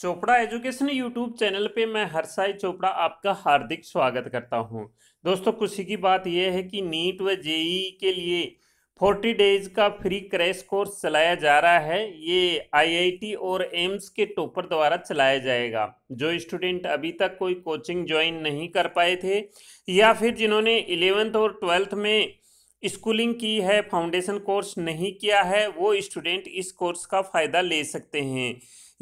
Chopra education YouTube channel पे मैं हर्षाई चोपड़ा आपका हार्दिक स्वागत करता हूँ दोस्तों खुशी की बात यह है कि नीट व जेई के लिए 40 डेज का फ्री क्रैश कोर्स चलाया जा रहा है ये आईआईटी और एम्स के टॉपर द्वारा चलाया जाएगा जो स्टूडेंट अभी तक कोई कोचिंग ज्वाइन नहीं कर पाए थे या फिर जिन्होंने इलेवेंथ और ट्वेल्थ में स्कूलिंग की है फाउंडेशन कोर्स नहीं किया है वो स्टूडेंट इस कोर्स का फ़ायदा ले सकते हैं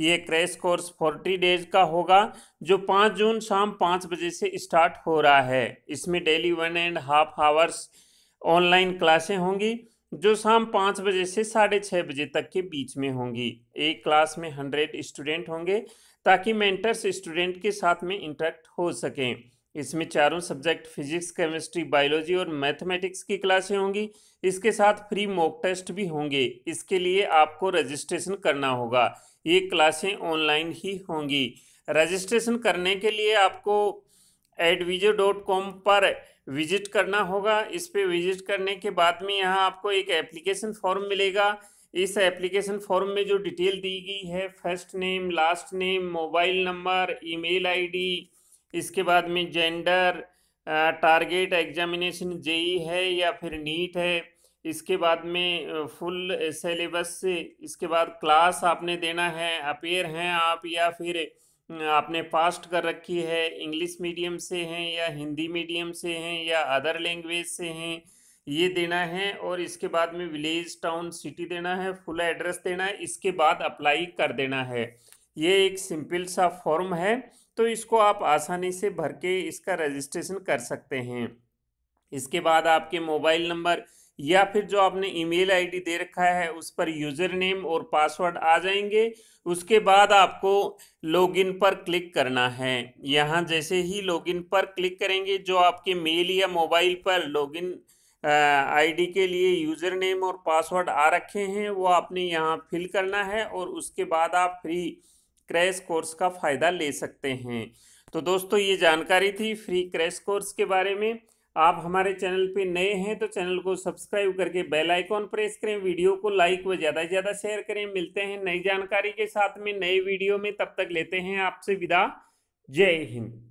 ये क्रैश कोर्स फोर्टी डेज का होगा जो पाँच जून शाम पाँच बजे से स्टार्ट हो रहा है इसमें daily one and half hours online क्लासें होंगी जो शाम पाँच बजे से साढ़े छः बजे तक के बीच में होंगी एक क्लास में हंड्रेड स्टूडेंट होंगे ताकि मेंटर्स स्टूडेंट के साथ में इंटरेक्ट हो सकें इसमें चारों सब्जेक्ट फिजिक्स केमिस्ट्री बायोलॉजी और मैथमेटिक्स की क्लासें होंगी इसके साथ फ्री मॉक टेस्ट भी होंगे इसके लिए आपको रजिस्ट्रेशन करना होगा ये क्लासें ऑनलाइन ही होंगी रजिस्ट्रेशन करने के लिए आपको एडविजो डॉट कॉम पर विजिट करना होगा इस पर विजिट करने के बाद में यहाँ आपको एक एप्लीकेशन फॉर्म मिलेगा इस एप्लीकेशन फॉर्म में जो डिटेल दी गई है first name last name mobile number email ID इसके बाद में जेंडर टारगेट एग्जामिनेशन जेई है या फिर नीट है इसके बाद में फुल सिलेबस से इसके बाद क्लास आपने देना है अपेयर हैं आप या फिर आपने पास्ट कर रखी है इंग्लिश मीडियम से हैं या हिंदी मीडियम से हैं या अदर लैंग्वेज से हैं ये देना है और इसके बाद में विलेज टाउन सिटी देना है फुल एड्रेस देना है इसके बाद अप्लाई कर देना है ये एक सिंपल सा फॉर्म है तो इसको आप आसानी से भर के इसका रजिस्ट्रेशन कर सकते हैं इसके बाद आपके मोबाइल नंबर या फिर जो आपने ईमेल आईडी दे रखा है उस पर यूज़र नेम और पासवर्ड आ जाएंगे उसके बाद आपको लॉगिन पर क्लिक करना है यहाँ जैसे ही लॉगिन पर क्लिक करेंगे जो आपके मेल या मोबाइल पर लॉगिन आईडी के लिए यूज़र नेम और पासवर्ड आ रखे हैं वो आपने यहाँ फिल करना है और उसके बाद आप फ्री क्रैश कोर्स का फ़ायदा ले सकते हैं तो दोस्तों ये जानकारी थी फ्री क्रैश कोर्स के बारे में आप हमारे चैनल पे नए हैं तो चैनल को सब्सक्राइब करके बेल आइकॉन प्रेस करें वीडियो को लाइक व ज़्यादा से ज़्यादा शेयर करें मिलते हैं नई जानकारी के साथ में नए वीडियो में तब तक लेते हैं आपसे विदा जय हिंद